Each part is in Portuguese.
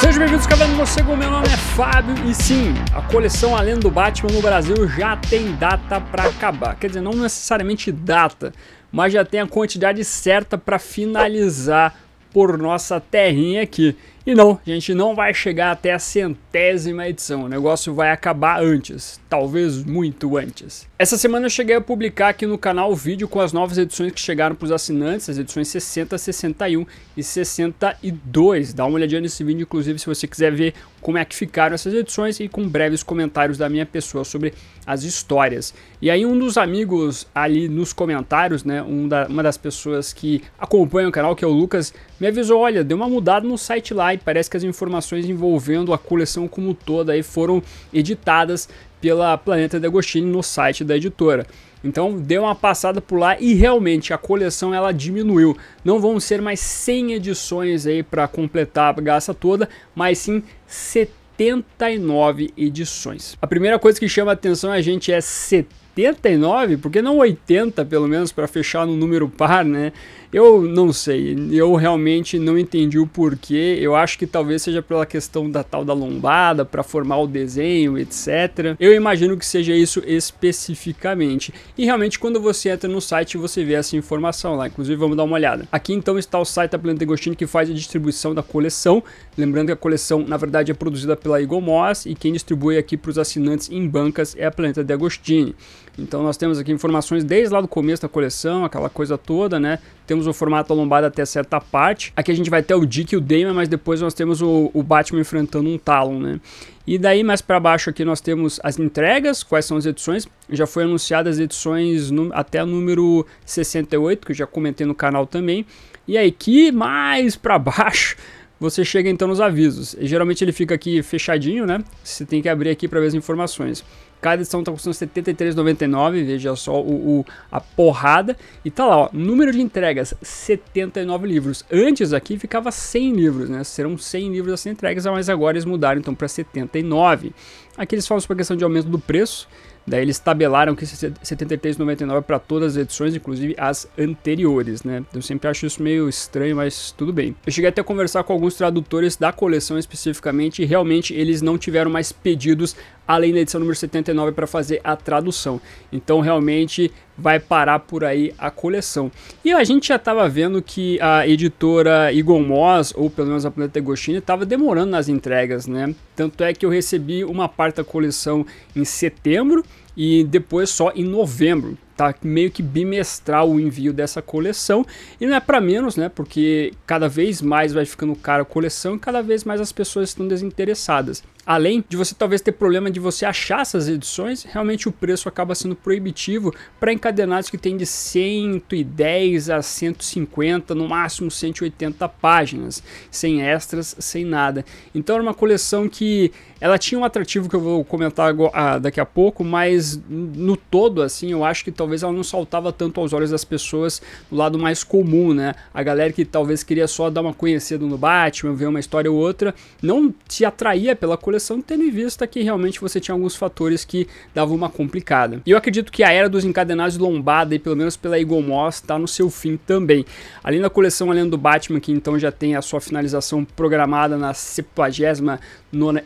Sejam bem-vindos cavando no Segundo, meu nome é Fábio e sim, a coleção Além do Batman no Brasil já tem data para acabar. Quer dizer, não necessariamente data, mas já tem a quantidade certa para finalizar por nossa terrinha aqui. E não, a gente não vai chegar até a centésima edição, o negócio vai acabar antes, talvez muito antes. Essa semana eu cheguei a publicar aqui no canal o vídeo com as novas edições que chegaram para os assinantes, as edições 60, 61 e 62. Dá uma olhadinha nesse vídeo, inclusive, se você quiser ver como é que ficaram essas edições e com breves comentários da minha pessoa sobre as histórias. E aí um dos amigos ali nos comentários, né, um da, uma das pessoas que acompanha o canal, que é o Lucas, me avisou, olha, deu uma mudada no site lá, e parece que as informações envolvendo a coleção como toda aí foram editadas pela Planeta D'Agostini no site da editora. Então dê uma passada por lá e realmente a coleção ela diminuiu. Não vão ser mais 100 edições aí para completar a bagaça toda, mas sim 79 edições. A primeira coisa que chama a atenção a gente é 70 79? Por que não 80, pelo menos, para fechar no número par, né? Eu não sei, eu realmente não entendi o porquê. Eu acho que talvez seja pela questão da tal da lombada, para formar o desenho, etc. Eu imagino que seja isso especificamente. E realmente, quando você entra no site, você vê essa informação lá. Inclusive, vamos dar uma olhada. Aqui então está o site da Planeta Agostini que faz a distribuição da coleção. Lembrando que a coleção, na verdade, é produzida pela igomoss e quem distribui aqui para os assinantes em bancas é a Planeta de Agostini. Então nós temos aqui informações desde lá do começo da coleção, aquela coisa toda, né? Temos o formato lombada até certa parte. Aqui a gente vai ter o Dick e o Damon, mas depois nós temos o, o Batman enfrentando um Talon, né? E daí mais para baixo aqui nós temos as entregas, quais são as edições. Já foi anunciadas as edições no, até a número 68, que eu já comentei no canal também. E aí que mais para baixo você chega então nos avisos. E, geralmente ele fica aqui fechadinho, né? Você tem que abrir aqui para ver as informações. Cada edição tá custando 73,99, veja só o, o, a porrada. E tá lá, ó, número de entregas, 79 livros. Antes aqui ficava 100 livros, né? Serão 100 livros a assim, ser entregues, mas agora eles mudaram então para 79. Aqui eles falam sobre a questão de aumento do preço, Daí eles tabelaram que 73,99 para todas as edições, inclusive as anteriores, né? Então eu sempre acho isso meio estranho, mas tudo bem. Eu cheguei até a conversar com alguns tradutores da coleção especificamente e realmente eles não tiveram mais pedidos além da edição número 79 para fazer a tradução. Então realmente vai parar por aí a coleção. E a gente já estava vendo que a editora Eagle Moss, ou pelo menos a Planeta Agostini, estava demorando nas entregas, né? Tanto é que eu recebi uma parte da coleção em setembro e depois só em novembro. Tá meio que bimestral o envio dessa coleção e não é para menos, né? Porque cada vez mais vai ficando cara a coleção e cada vez mais as pessoas estão desinteressadas. Além de você talvez ter problema de você achar essas edições, realmente o preço acaba sendo proibitivo para encadenados que tem de 110 a 150, no máximo 180 páginas, sem extras, sem nada. Então era uma coleção que ela tinha um atrativo que eu vou comentar ah, daqui a pouco, mas no todo assim, eu acho que talvez ela não saltava tanto aos olhos das pessoas do lado mais comum, né? A galera que talvez queria só dar uma conhecida no Batman, ver uma história ou outra, não se atraía pela coleção seleção, tendo em vista que realmente você tinha alguns fatores que davam uma complicada. E eu acredito que a era dos encadenados lombada, e pelo menos pela Eagle Moss, está no seu fim também. Além da coleção Além do Batman, que então já tem a sua finalização programada na 79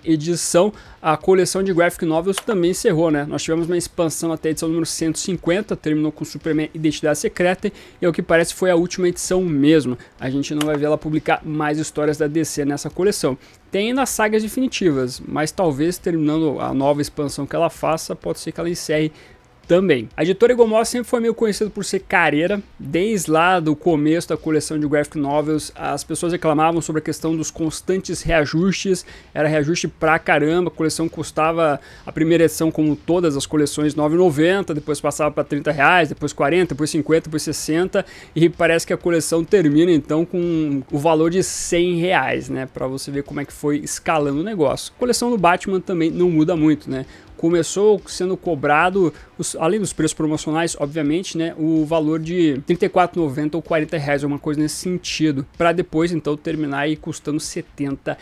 edição, a coleção de graphic novels também encerrou, né? Nós tivemos uma expansão até a edição número 150, terminou com Superman Identidade Secreta, e o que parece foi a última edição mesmo. A gente não vai ver ela publicar mais histórias da DC nessa coleção. Tem nas sagas definitivas, mas talvez terminando a nova expansão que ela faça, pode ser que ela encerre também. A editora Egomó sempre foi meio conhecida por ser careira. Desde lá do começo da coleção de graphic novels, as pessoas reclamavam sobre a questão dos constantes reajustes. Era reajuste pra caramba, a coleção custava a primeira edição como todas as coleções 9,90, depois passava para R$ reais, depois 40, depois 50, depois 60 e parece que a coleção termina então com o valor de R$ reais, né? Para você ver como é que foi escalando o negócio. A coleção do Batman também não muda muito, né? começou sendo cobrado, os, além dos preços promocionais, obviamente, né, o valor de R$ 34,90 ou R$ 40, reais, uma coisa nesse sentido, para depois então terminar aí custando R$ 70.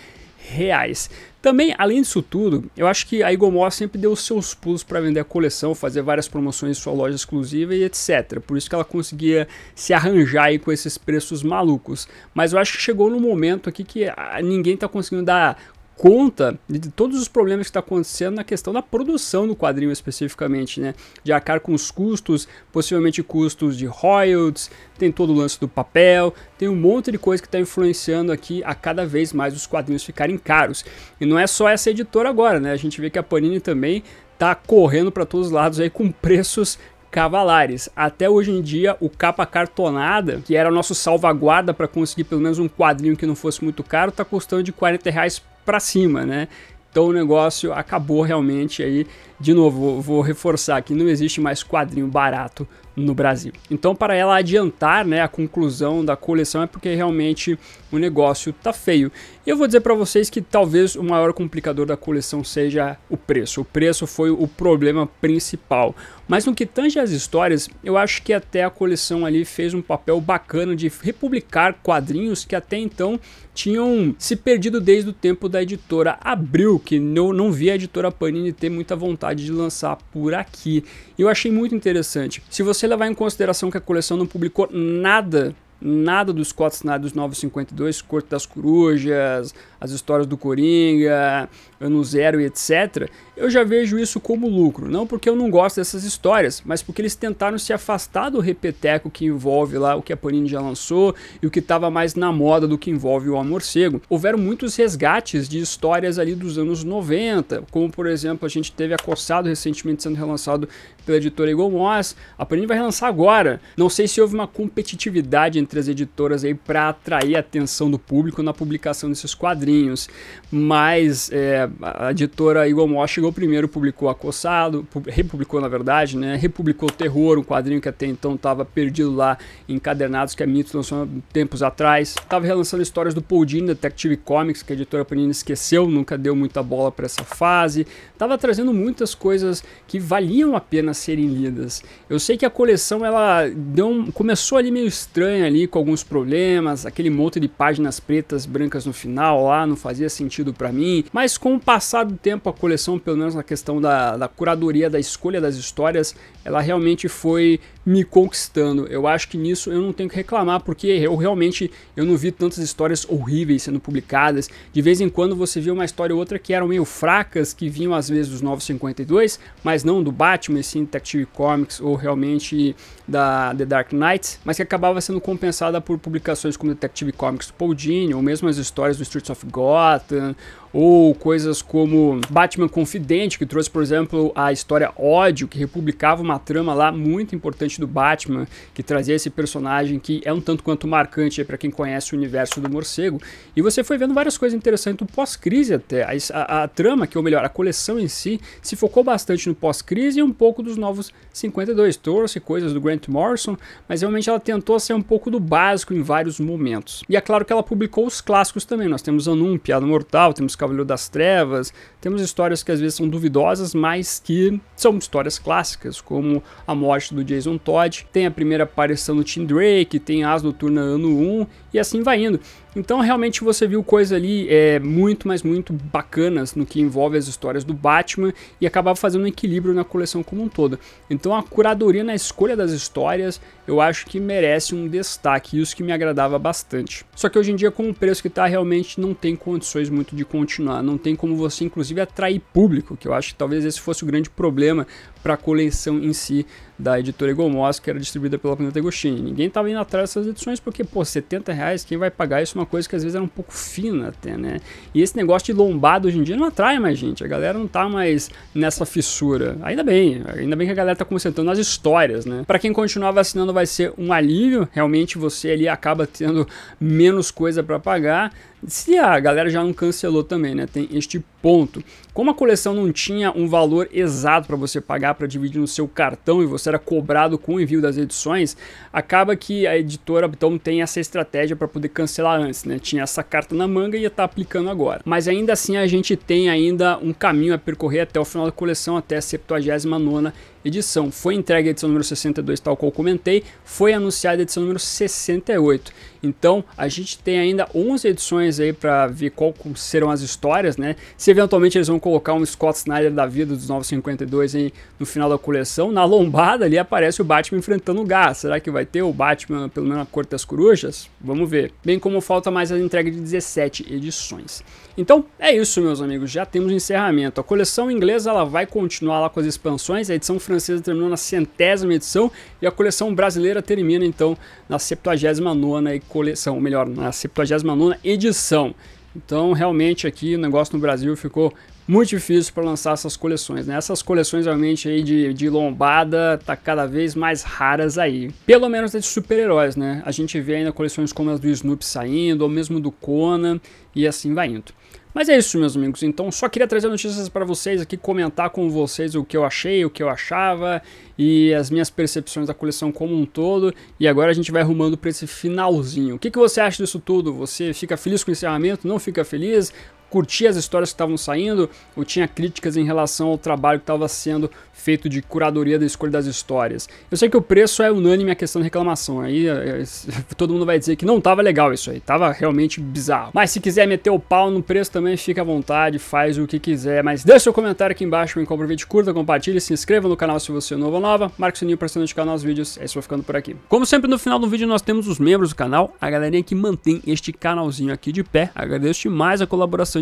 Reais. Também, além disso tudo, eu acho que a Igomó sempre deu seus pulos para vender a coleção, fazer várias promoções em sua loja exclusiva e etc. Por isso que ela conseguia se arranjar aí com esses preços malucos. Mas eu acho que chegou no momento aqui que ah, ninguém está conseguindo dar conta de todos os problemas que está acontecendo na questão da produção do quadrinho especificamente, né? De arcar com os custos, possivelmente custos de royalties, tem todo o lance do papel, tem um monte de coisa que está influenciando aqui a cada vez mais os quadrinhos ficarem caros. E não é só essa editora agora, né? A gente vê que a Panini também tá correndo para todos os lados aí com preços cavalares. Até hoje em dia, o capa cartonada, que era o nosso salvaguarda para conseguir pelo menos um quadrinho que não fosse muito caro, tá custando de 40 reais para cima, né? Então o negócio acabou realmente aí. De novo, vou reforçar que não existe mais quadrinho barato no Brasil. Então, para ela adiantar né, a conclusão da coleção é porque realmente o negócio tá feio. E eu vou dizer para vocês que talvez o maior complicador da coleção seja o preço. O preço foi o problema principal. Mas no que tange às histórias, eu acho que até a coleção ali fez um papel bacana de republicar quadrinhos que até então tinham se perdido desde o tempo da editora Abril, que eu não vi a editora Panini ter muita vontade de lançar por aqui. Eu achei muito interessante. Se você você levar em consideração que a coleção não publicou nada nada dos Cotes, nada dos 952, Corte das Corujas, as histórias do Coringa, Ano Zero e etc. Eu já vejo isso como lucro, não porque eu não gosto dessas histórias, mas porque eles tentaram se afastar do repeteco que envolve lá o que a Panini já lançou e o que estava mais na moda do que envolve o Amorcego. Houveram muitos resgates de histórias ali dos anos 90, como por exemplo a gente teve Acossado recentemente sendo relançado pela editora Eagle Moss. A Panini vai relançar agora. Não sei se houve uma competitividade entre as editoras aí para atrair a atenção do público na publicação desses quadrinhos. Mas é, a editora Eagle Moss chegou primeiro, publicou Acossado, republicou na verdade, né? Republicou Terror, um quadrinho que até então estava perdido lá em Encadernados, que a Mitos lançou tempos atrás. Estava relançando histórias do Paul Detective Comics, que a editora Panini esqueceu, nunca deu muita bola para essa fase. Tava trazendo muitas coisas que valiam a pena serem lidas. Eu sei que a coleção ela deu um, começou ali meio estranha ali, ali com alguns problemas, aquele monte de páginas pretas, brancas no final lá, não fazia sentido para mim, mas com o passar do tempo a coleção, pelo menos na questão da, da curadoria, da escolha das histórias, ela realmente foi me conquistando. Eu acho que nisso eu não tenho que reclamar, porque eu realmente eu não vi tantas histórias horríveis sendo publicadas. De vez em quando você via uma história ou outra que eram meio fracas, que vinham às vezes dos 952, mas não do Batman, sim Detective Comics ou realmente da The Dark Knight, mas que acabava sendo compensada por publicações como Detective Comics do Paul Dini, ou mesmo as histórias do Streets of Gotham, ou coisas como Batman Confidente, que trouxe, por exemplo, a história Ódio, que republicava uma trama lá muito importante do Batman, que trazia esse personagem que é um tanto quanto marcante para quem conhece o universo do morcego. E você foi vendo várias coisas interessantes do pós-crise até. A, a, a, trama, que ou melhor, a coleção em si, se focou bastante no pós-crise e um pouco dos novos 52. torce coisas do Grant Morrison, mas realmente ela tentou ser um pouco do básico em vários momentos. E é claro que ela publicou os clássicos também. Nós temos Anum, Piada Mortal, temos Cavaleiro das Trevas, temos histórias que às vezes são duvidosas, mas que são histórias clássicas, como a morte do Jason Todd, tem a primeira aparição do Tim Drake, tem As Noturna Ano 1 e assim vai indo. Então realmente você viu coisa ali é, muito, mas muito bacanas no que envolve as histórias do Batman e acabava fazendo um equilíbrio na coleção como um todo. Então a curadoria na escolha das histórias eu acho que merece um destaque, isso que me agradava bastante. Só que hoje em dia com o preço que está realmente não tem condições muito de continuar continuar. Não tem como você, inclusive, atrair público, que eu acho que talvez esse fosse o grande problema para a coleção em si da editora Egomos, que era distribuída pela Planeta Agostini. Ninguém estava indo atrás dessas edições porque, pô, 70 reais, quem vai pagar isso é uma coisa que às vezes era um pouco fina até, né? E esse negócio de lombado hoje em dia não atrai mais gente, a galera não tá mais nessa fissura. Ainda bem, ainda bem que a galera tá concentrando então, nas histórias, né? Para quem continuar vacinando vai ser um alívio, realmente você ali acaba tendo menos coisa para pagar, se a galera já não cancelou também, né? Tem este ponto. Como a coleção não tinha um valor exato para você pagar pagar para dividir no seu cartão e você era cobrado com o envio das edições, acaba que a editora então tem essa estratégia para poder cancelar antes, né? Tinha essa carta na manga e ia estar tá aplicando agora. Mas ainda assim a gente tem ainda um caminho a percorrer até o final da coleção, até a 79 edição. Foi entregue a edição número 62, tal qual comentei, foi anunciada a edição número 68. Então, a gente tem ainda 11 edições aí para ver qual serão as histórias, né? Se eventualmente eles vão colocar um Scott Snyder da vida dos 952 aí no final da coleção, na lombada ali aparece o Batman enfrentando o Gás. Será que vai ter o Batman pelo menos na Corte das Corujas? Vamos ver. Bem como falta mais a entrega de 17 edições. Então, é isso, meus amigos, já temos o encerramento. A coleção inglesa ela vai continuar lá com as expansões, a edição francesa francesa terminou na centésima edição e a coleção brasileira termina então na 79 coleção, melhor, na 79 edição. Então, realmente aqui o negócio no Brasil ficou muito difícil para lançar essas coleções, né? Essas coleções realmente aí de, de lombada tá cada vez mais raras aí. Pelo menos de super-heróis, né? A gente vê ainda coleções como as do Snoopy saindo, ou mesmo do Conan, e assim vai indo. Mas é isso, meus amigos. Então, só queria trazer notícias para vocês aqui, comentar com vocês o que eu achei, o que eu achava e as minhas percepções da coleção como um todo. E agora a gente vai arrumando para esse finalzinho. O que, que você acha disso tudo? Você fica feliz com o encerramento? Não fica feliz? curtia as histórias que estavam saindo ou tinha críticas em relação ao trabalho que estava sendo feito de curadoria da escolha das histórias. Eu sei que o preço é unânime a questão da reclamação, aí é, é, todo mundo vai dizer que não tava legal isso aí, tava realmente bizarro. Mas se quiser meter o pau no preço também, fica à vontade, faz o que quiser, mas deixa seu comentário aqui embaixo, me compra o vídeo, curta, compartilhe, se inscreva no canal se você é novo ou nova, marque o sininho para ser notificar nos vídeos, é isso, vou ficando por aqui. Como sempre no final do vídeo nós temos os membros do canal, a galerinha que mantém este canalzinho aqui de pé, agradeço demais a colaboração